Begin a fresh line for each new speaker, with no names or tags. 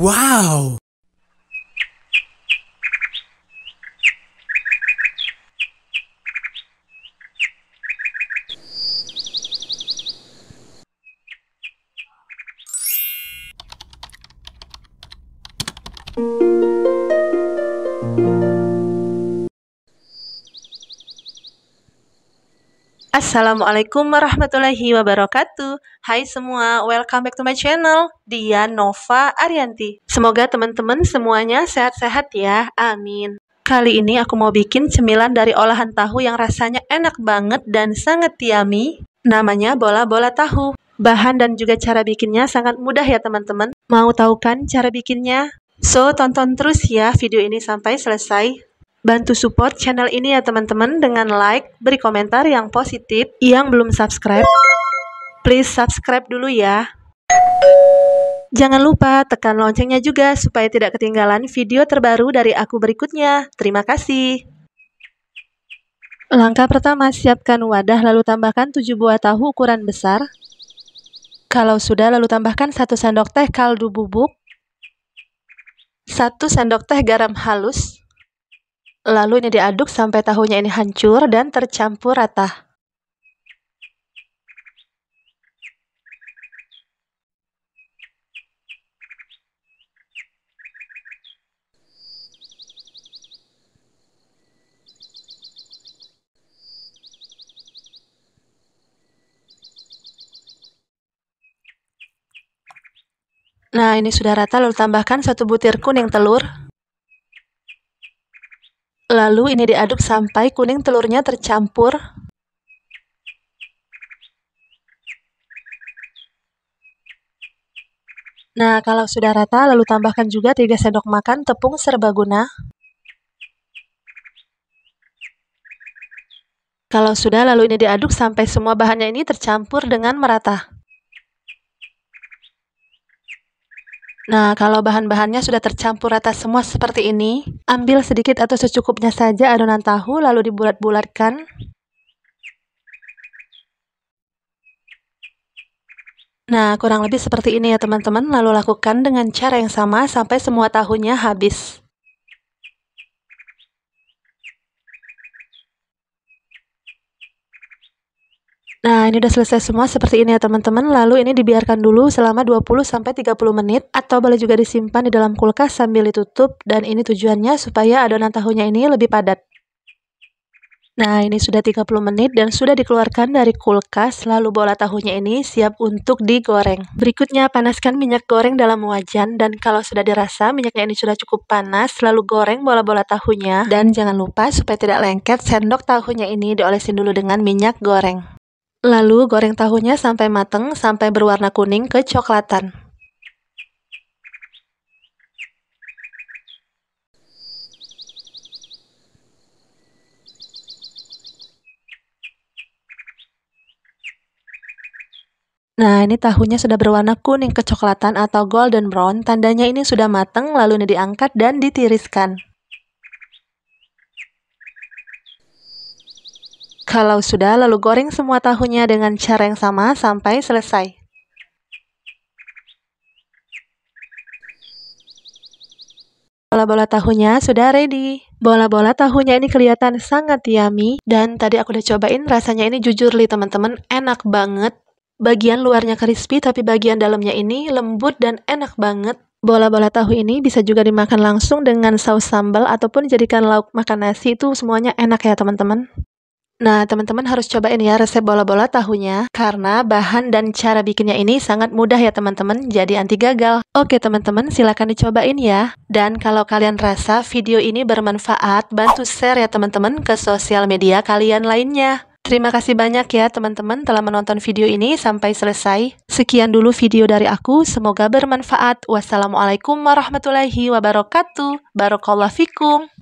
Wow! Assalamualaikum warahmatullahi wabarakatuh Hai semua, welcome back to my channel Dia Nova Arianti Semoga teman-teman semuanya sehat-sehat ya, amin Kali ini aku mau bikin cemilan dari olahan tahu yang rasanya enak banget dan sangat yummy Namanya bola-bola tahu Bahan dan juga cara bikinnya sangat mudah ya teman-teman Mau tahu kan cara bikinnya? So, tonton terus ya video ini sampai selesai Bantu support channel ini ya teman-teman dengan like, beri komentar yang positif. Yang belum subscribe, please subscribe dulu ya. Jangan lupa tekan loncengnya juga supaya tidak ketinggalan video terbaru dari aku berikutnya. Terima kasih. Langkah pertama, siapkan wadah lalu tambahkan 7 buah tahu ukuran besar. Kalau sudah, lalu tambahkan 1 sendok teh kaldu bubuk, 1 sendok teh garam halus, Lalu ini diaduk sampai tahunya ini hancur dan tercampur rata. Nah, ini sudah rata, lalu tambahkan satu butir kuning telur. Lalu ini diaduk sampai kuning telurnya tercampur. Nah, kalau sudah rata, lalu tambahkan juga 3 sendok makan tepung serbaguna. Kalau sudah, lalu ini diaduk sampai semua bahannya ini tercampur dengan merata. Nah, kalau bahan-bahannya sudah tercampur rata semua seperti ini, ambil sedikit atau secukupnya saja adonan tahu lalu dibulat-bulatkan. Nah, kurang lebih seperti ini ya teman-teman. Lalu lakukan dengan cara yang sama sampai semua tahunya habis. Nah, ini udah selesai semua seperti ini ya teman-teman. Lalu ini dibiarkan dulu selama 20 sampai 30 menit atau boleh juga disimpan di dalam kulkas sambil ditutup dan ini tujuannya supaya adonan tahunya ini lebih padat. Nah, ini sudah 30 menit dan sudah dikeluarkan dari kulkas, lalu bola tahunya ini siap untuk digoreng. Berikutnya, panaskan minyak goreng dalam wajan dan kalau sudah dirasa minyaknya ini sudah cukup panas, lalu goreng bola-bola tahunya. Dan jangan lupa supaya tidak lengket, sendok tahunya ini diolesin dulu dengan minyak goreng. Lalu goreng tahunya sampai mateng sampai berwarna kuning kecoklatan. Nah, ini tahunya sudah berwarna kuning kecoklatan atau golden brown. Tandanya ini sudah mateng, lalu ini diangkat dan ditiriskan. Kalau sudah, lalu goreng semua tahunya dengan cara yang sama sampai selesai. Bola-bola tahunya sudah ready. Bola-bola tahunya ini kelihatan sangat yummy dan tadi aku udah cobain rasanya ini jujur li teman-teman enak banget. Bagian luarnya crispy tapi bagian dalamnya ini lembut dan enak banget. Bola-bola tahu ini bisa juga dimakan langsung dengan saus sambal ataupun jadikan lauk makan nasi itu semuanya enak ya teman-teman. Nah, teman-teman harus cobain ya resep bola-bola tahunya karena bahan dan cara bikinnya ini sangat mudah ya teman-teman, jadi anti gagal. Oke teman-teman, silakan dicobain ya. Dan kalau kalian rasa video ini bermanfaat, bantu share ya teman-teman ke sosial media kalian lainnya. Terima kasih banyak ya teman-teman telah menonton video ini sampai selesai. Sekian dulu video dari aku, semoga bermanfaat. Wassalamualaikum warahmatullahi wabarakatuh. Barokallah fikum.